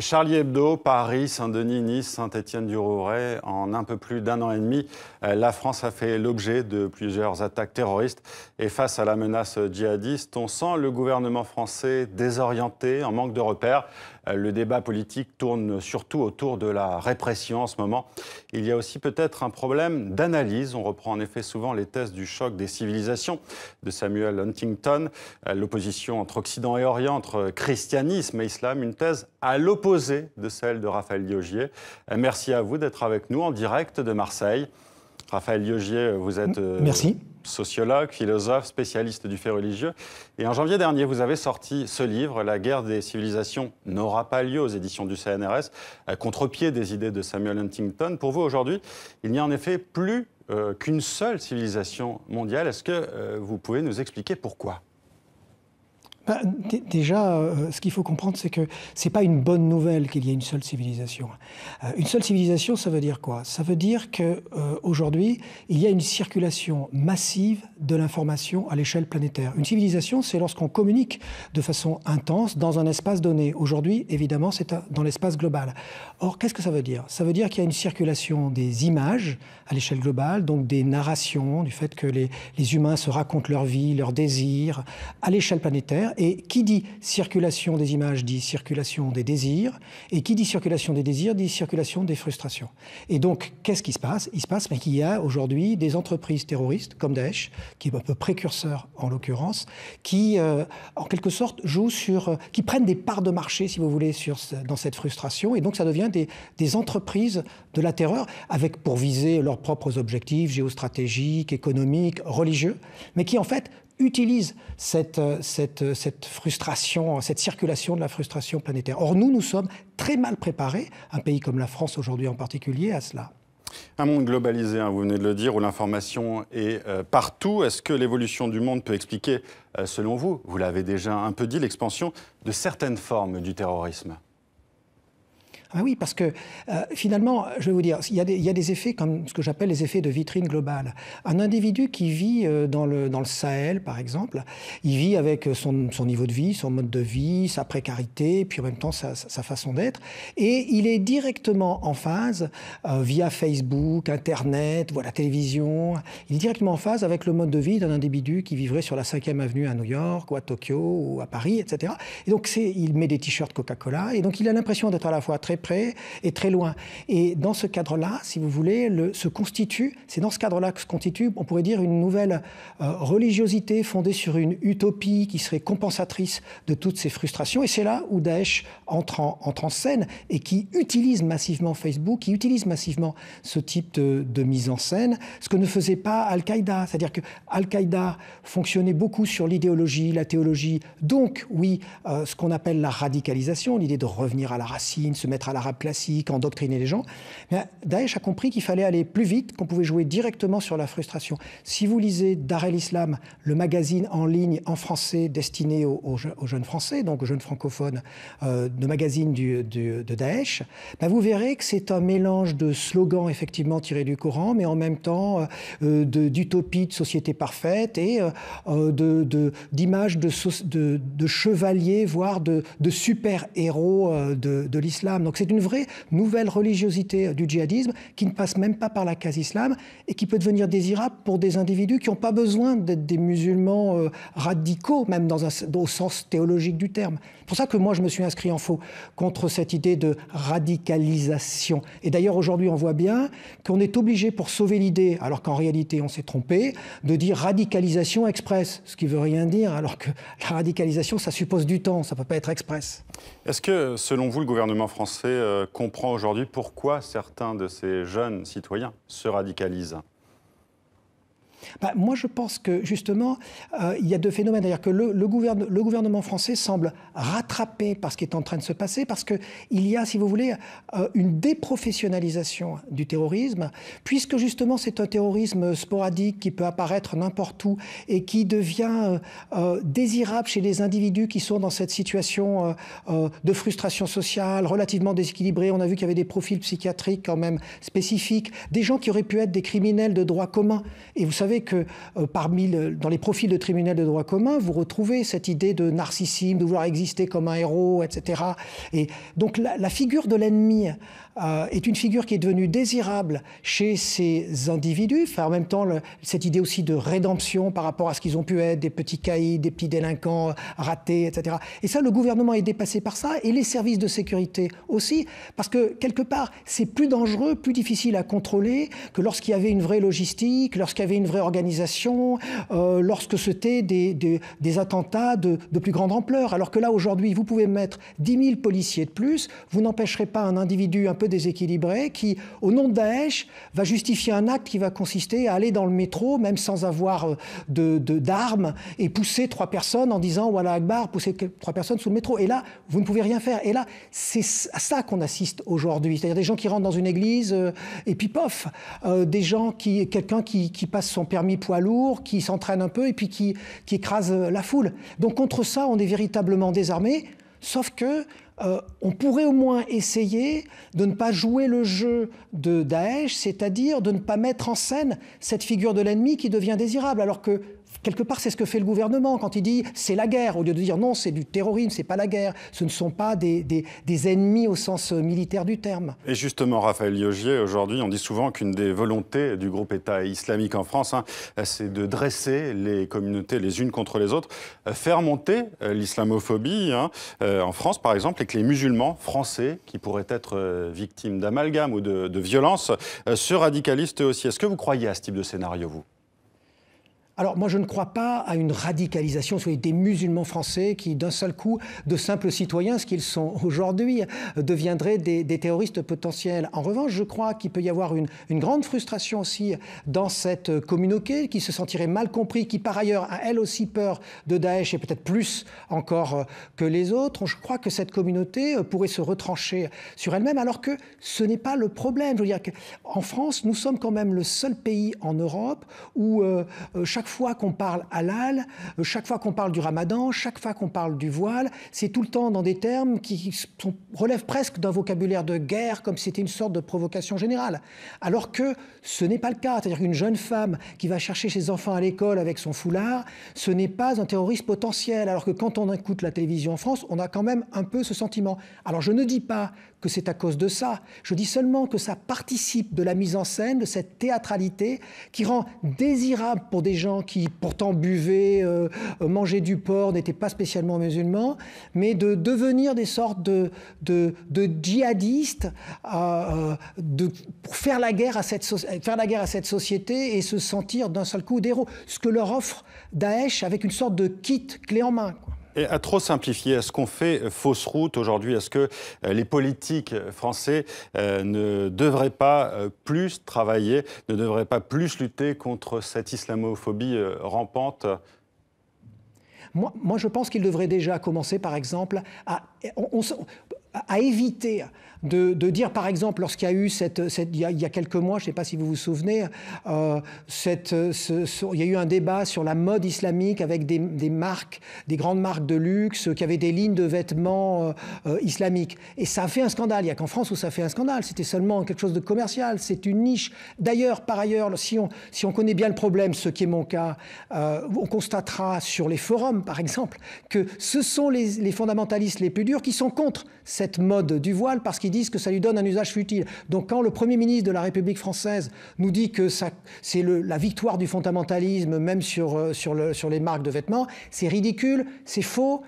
Charlie Hebdo, Paris, Saint-Denis, Nice, Saint-Étienne-du-Rouvray, en un peu plus d'un an et demi, euh, la France a fait l'objet de plusieurs attaques terroristes et face à la menace djihadiste, on sent le gouvernement français désorienté, en manque de repères. Euh, le débat politique tourne surtout autour de la répression en ce moment. Il y a aussi peut-être un problème d'analyse. On reprend en effet souvent les thèses du choc des civilisations de Samuel Huntington, euh, l'opposition entre Occident et Orient, entre christianisme et islam, une thèse à l'opposé de celle de Raphaël Liogier. Euh, merci à vous d'être avec nous en direct de Marseille. Raphaël Liogier, vous êtes... Merci sociologue, philosophe, spécialiste du fait religieux. Et en janvier dernier, vous avez sorti ce livre, La guerre des civilisations n'aura pas lieu aux éditions du CNRS, à contre-pied des idées de Samuel Huntington. Pour vous, aujourd'hui, il n'y a en effet plus euh, qu'une seule civilisation mondiale. Est-ce que euh, vous pouvez nous expliquer pourquoi Déjà, euh, ce qu'il faut comprendre, c'est que ce n'est pas une bonne nouvelle qu'il y ait une seule civilisation. Euh, une seule civilisation, ça veut dire quoi Ça veut dire qu'aujourd'hui, euh, il y a une circulation massive de l'information à l'échelle planétaire. Une civilisation, c'est lorsqu'on communique de façon intense dans un espace donné. Aujourd'hui, évidemment, c'est dans l'espace global. Or, qu'est-ce que ça veut dire Ça veut dire qu'il y a une circulation des images à l'échelle globale, donc des narrations, du fait que les, les humains se racontent leur vie, leurs désirs, à l'échelle planétaire. Et qui dit circulation des images dit circulation des désirs. Et qui dit circulation des désirs dit circulation des frustrations. Et donc, qu'est-ce qui se passe Il se passe qu'il y a aujourd'hui des entreprises terroristes comme Daesh, qui est un peu précurseur en l'occurrence, qui, euh, en quelque sorte, jouent sur, euh, qui prennent des parts de marché, si vous voulez, sur, dans cette frustration. Et donc, ça devient des, des entreprises de la terreur, avec pour viser leurs propres objectifs géostratégiques, économiques, religieux, mais qui, en fait, utilise euh, euh, cette, frustration, cette circulation de la frustration planétaire. Or, nous, nous sommes très mal préparés, un pays comme la France aujourd'hui en particulier, à cela. Un monde globalisé, hein, vous venez de le dire, où l'information est euh, partout. Est-ce que l'évolution du monde peut expliquer, selon vous, vous l'avez déjà un peu dit, l'expansion de certaines formes du terrorisme ah oui, parce que euh, finalement, je vais vous dire, il y, a des, effets comme ce que j'appelle les effets de vitrine globale. Un individu qui vit euh, dans le, dans le Sahel, par exemple, il vit avec son, niveau de vie, son mode de vie, sa précarité, puis en même temps sa, façon d'être, et il est directement en phase euh, via Facebook, Internet, voilà, la télévision, il est directement en phase avec le mode de vie d'un individu qui vivrait sur la 5e avenue à New York ou à Tokyo ou à Paris, etc. Et donc il met des t-shirts Coca-Cola, et donc il a l'impression d'être à la fois très près et très loin. Et dans ce cadre-là, si vous voulez, le, se constitue, c'est dans ce cadre-là que se constitue, on pourrait dire, une nouvelle euh, religiosité fondée sur une utopie qui serait compensatrice de toutes ces frustrations. Et c'est là où Daesh entre en, en, scène et qui utilise massivement Facebook, qui utilise massivement ce type de, mise en scène, ce que ne faisait pas Al-Qaïda. C'est-à-dire que Al-Qaïda fonctionnait beaucoup sur l'idéologie, la théologie, donc oui, euh, ce qu'on appelle la radicalisation, l'idée de revenir à la racine, se mettre à l'arabe classique, endoctriner les gens. Mais Daesh a compris qu'il fallait aller plus vite, qu'on pouvait jouer directement sur la frustration. Si vous lisez Dar el-Islam, le magazine en ligne en français destiné aux, jeunes français, donc aux jeunes francophones, euh, de magazine du, de Daesh, bah, vous verrez que c'est un mélange de slogans effectivement tirés du Coran, mais en même temps euh, euh d'utopie, de, société parfaite et euh, euh, d'images de, de, de, de, chevaliers, voire de, super-héros de, l'islam. Donc c'est une vraie nouvelle religiosité euh, du djihadisme qui ne passe même pas par la case islam et qui peut devenir désirable pour des individus qui n'ont pas besoin d'être des musulmans euh, radicaux, même dans un, au sens théologique du terme. C'est pour ça que moi, je me suis inscrit en faux contre cette idée de radicalisation. Et d'ailleurs, aujourd'hui, on voit bien qu'on est obligé, pour sauver l'idée, alors qu'en réalité, on s'est trompé, de dire radicalisation express, ce qui veut rien dire, alors que la radicalisation, ça suppose du temps, ça ne peut pas être express. Est-ce que, selon vous, le gouvernement français euh, comprend aujourd'hui pourquoi certains de ces jeunes citoyens se radicalisent bah, moi, je pense que justement, euh, il y a deux phénomènes. C'est-à-dire que le, gouvernement français semble rattraper par ce qui est en train de se passer, parce qu'il y a, si vous voulez, euh, une déprofessionnalisation du terrorisme, puisque justement, c'est un terrorisme sporadique qui peut apparaître n'importe où et qui devient euh, désirable chez les individus qui sont dans cette situation de frustration sociale, relativement déséquilibrée. On a vu qu'il y avait des profils psychiatriques quand même spécifiques, des gens qui auraient pu être des criminels de droit commun. Et vous savez, savez que euh, parmi dans les profils de tribunal de droit commun, vous retrouvez cette idée de narcissisme, de vouloir exister comme un héros, etc. Et donc la figure de l'ennemi euh, est une figure qui est devenue désirable chez ces individus. en même temps, cette idée aussi de rédemption par rapport à ce qu'ils ont pu être, des petits caïds, des petits délinquants euh, ratés, etc. Et ça, le gouvernement est dépassé par ça, et les services de sécurité aussi, parce que quelque part, c'est plus dangereux, plus difficile à contrôler que lorsqu'il y avait une vraie logistique, lorsqu'il y avait une vraie organisation, euh, lorsque c'était des, des, attentats de, de plus grande ampleur. Alors que là, aujourd'hui, vous pouvez mettre 10 000 policiers de plus, vous n'empêcherez pas un individu un peu déséquilibré qui, au nom de Daesh, va justifier un acte qui va consister à aller dans le métro, même sans avoir euh, de, d'armes, et pousser trois personnes en disant Wallah Akbar, pousser trois personnes sous le métro. Et là, vous ne pouvez rien faire. Et là, c'est à ça qu'on assiste aujourd'hui. C'est-à-dire des gens qui rentrent dans une église euh, et puis pof, euh, des gens qui, quelqu'un qui, passe son permis poids lourd, qui s'entraîne un peu et puis qui, qui écrase la foule. Donc contre ça, on est véritablement désarmé. Sauf que euh, on pourrait au moins essayer de ne pas jouer le jeu de Daesh, c'est-à-dire de ne pas mettre en scène cette figure de l'ennemi qui devient désirable, alors que quelque part, c'est ce que fait le gouvernement quand il dit c'est la guerre, au lieu de dire non, c'est du terrorisme, c'est pas la guerre. Ce ne sont pas des, des, ennemis au sens euh, militaire du terme. Et justement, Raphaël Liogier, aujourd'hui, on dit souvent qu'une des volontés du groupe État islamique en France, hein, c'est de dresser les communautés les unes contre les autres, euh, faire monter euh, l'islamophobie hein, en France, par exemple, et que les musulmans français qui pourraient être victimes d'amalgame ou de, de violences se radicalisent aussi. Est-ce que vous croyez à ce type de scénario, vous alors moi je ne crois pas à une radicalisation soyez, des musulmans français qui d'un seul coup, de simples citoyens, ce qu'ils sont aujourd'hui, deviendraient des, terroristes potentiels. En revanche, je crois qu'il peut y avoir une, grande frustration aussi dans cette communauté qui se sentirait mal compris, qui par ailleurs a elle aussi peur de Daesh et peut-être plus encore que les autres. Je crois que cette communauté euh, pourrait se retrancher sur elle-même alors que ce n'est pas le problème. Je veux dire qu'en France, nous sommes quand même le seul pays en Europe où euh, euh, chaque fois qu'on parle halal, euh, chaque fois qu'on parle du ramadan, chaque fois qu'on parle du voile, c'est tout le temps dans des termes qui relèvent presque d'un vocabulaire de guerre, comme si c'était une sorte de provocation générale. Alors que ce n'est pas le cas. C'est-à-dire qu'une jeune femme qui va chercher ses enfants à l'école avec son foulard, ce n'est pas un terroriste potentiel. Alors que quand on écoute la télévision en France, on a quand même un peu ce sentiment. Alors je ne dis pas que c'est à cause de ça. Je dis seulement que ça participe de la mise en scène, de cette théâtralité qui rend désirable pour des gens qui pourtant buvaient, euh, mangeaient du porc, n'étaient pas spécialement musulmans, mais de devenir des sortes de, de, djihadistes euh, euh, de, pour faire la, guerre à cette faire la guerre à cette société et se sentir d'un seul coup d'héros. Ce que leur offre Daesh avec une sorte de kit clé en main. Et à trop simplifier, est-ce qu'on fait fausse route aujourd'hui Est-ce que euh, les politiques français euh, ne devraient pas euh, plus travailler, ne devraient pas plus lutter contre cette islamophobie rampante moi, moi, je pense qu'ils devraient déjà commencer, par exemple, à à éviter de, dire, par exemple, lorsqu'il y a eu cette, il, y a, quelques mois, je ne sais pas si vous vous souvenez, euh, cette, il y a eu un débat sur la mode islamique avec des, marques, des grandes marques de luxe qui avaient des lignes de vêtements euh, euh, islamiques. Et ça a fait un scandale. Il n'y a qu'en France où ça fait un scandale. C'était seulement quelque chose de commercial. C'est une niche. D'ailleurs, par ailleurs, si on, si on connaît bien le problème, ce qui est mon cas, on constatera sur les forums, par exemple, que ce sont les, les fondamentalistes les plus durs qui sont contre cette mode du voile parce qu'ils disent que ça lui donne un usage futile. Donc quand le Premier ministre de la République française nous dit que c'est la victoire du fondamentalisme, même sur, euh, sur les marques de vêtements, c'est ridicule, c'est faux,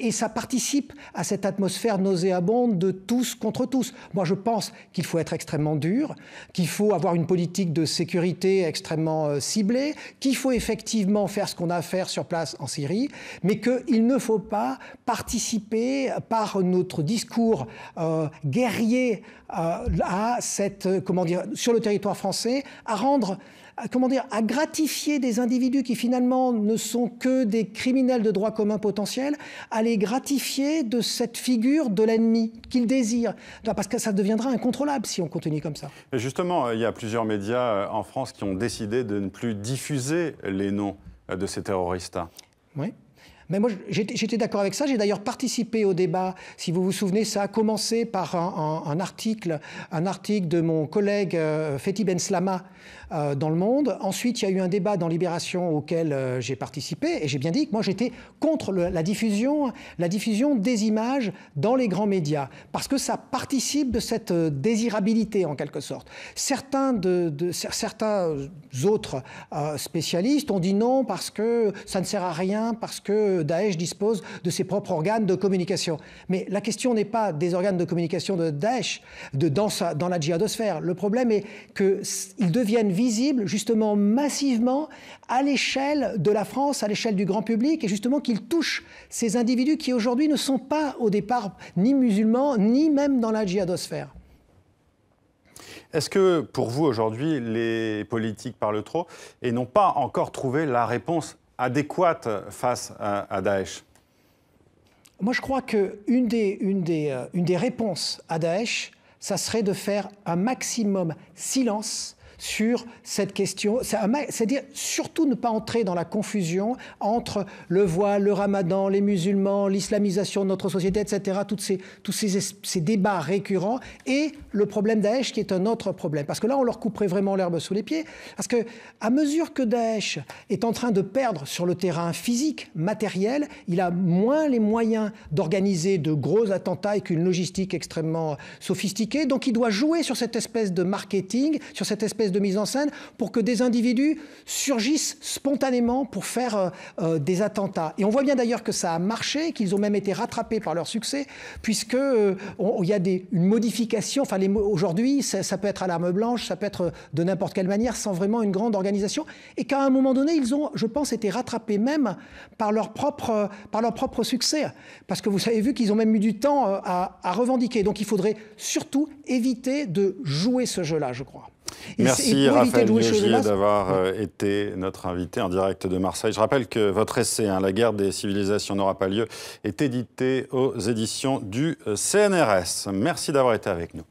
et ça participe à cette atmosphère nauséabonde de tous contre tous. Moi, je pense qu'il faut être extrêmement dur, qu'il faut avoir une politique de sécurité extrêmement euh, ciblée, qu'il faut effectivement faire ce qu'on a à faire sur place en Syrie, mais qu'il ne faut pas participer par notre discours euh, guerrier euh, à cette, comment sur le territoire français, à rendre à, à gratifier des individus qui finalement ne sont que des criminels de droit commun potentiel, à les gratifier de cette figure de l'ennemi qu'ils désirent. Parce que ça deviendra incontrôlable si on continue comme ça. Et justement, euh, il y a plusieurs médias euh, en France qui ont décidé de ne plus diffuser les noms euh, de ces terroristes. Oui. Mais moi, j'étais d'accord avec ça. J'ai d'ailleurs participé au débat. Si vous vous souvenez, ça a commencé par un, article, un article de mon collègue euh, feti Ben Slama euh, dans Le Monde. Ensuite, il y a eu un débat dans Libération auquel euh, j'ai participé, et j'ai bien dit que moi, j'étais contre la diffusion, la diffusion des images dans les grands médias, parce que ça participe de cette désirabilité en quelque sorte. Certains de, certains autres spécialistes ont dit non parce que ça ne sert à rien, parce que Daesh dispose de ses propres organes de communication. Mais la question n'est pas des organes de communication de Daesh de, dans, dans la djihadosphère. Le problème est qu'ils deviennent visibles justement massivement à l'échelle de la France, à l'échelle du grand public, et justement qu'ils touchent ces individus qui aujourd'hui ne sont pas au départ ni musulmans, ni même dans la djihadosphère. Est-ce que pour vous aujourd'hui, les politiques parlent trop et n'ont pas encore trouvé la réponse adéquate face à, Daesh Moi, je crois qu'une des, une des, euh, une des réponses à Daesh, ça serait de faire un maximum silence sur cette question. C'est-à-dire surtout ne pas entrer dans la confusion entre le voile, le ramadan, les musulmans, l'islamisation de notre société, etc. Toutes ces, tous ces, débats récurrents et le problème Daesh qui est un autre problème. Parce que là, on leur couperait vraiment l'herbe sous les pieds. Parce que à mesure que Daesh est en train de perdre sur le terrain physique, matériel, il a moins les moyens d'organiser de gros attentats avec qu'une logistique extrêmement sophistiquée. Donc il doit jouer sur cette espèce de marketing, sur cette espèce de mise en scène pour que des individus surgissent spontanément pour faire euh, euh, des attentats. Et on voit bien d'ailleurs que ça a marché, qu'ils ont même été rattrapés par leur succès, puisque euh, il y a des, une modification. Enfin, aujourd'hui, ça, peut être à l'arme blanche, ça peut être de n'importe quelle manière, sans vraiment une grande organisation, et qu'à un moment donné, ils ont, je pense, été rattrapés même par leur propre, par leur propre succès, parce que vous avez vu qu'ils ont même eu du temps à revendiquer. Donc, il faudrait surtout éviter de jouer ce jeu-là, je crois. Merci Raphaël d'avoir euh, été notre invité en direct de Marseille. Je rappelle que votre essai, hein, La guerre des civilisations n'aura pas lieu, est édité aux éditions du euh, CNRS. Merci d'avoir été avec nous.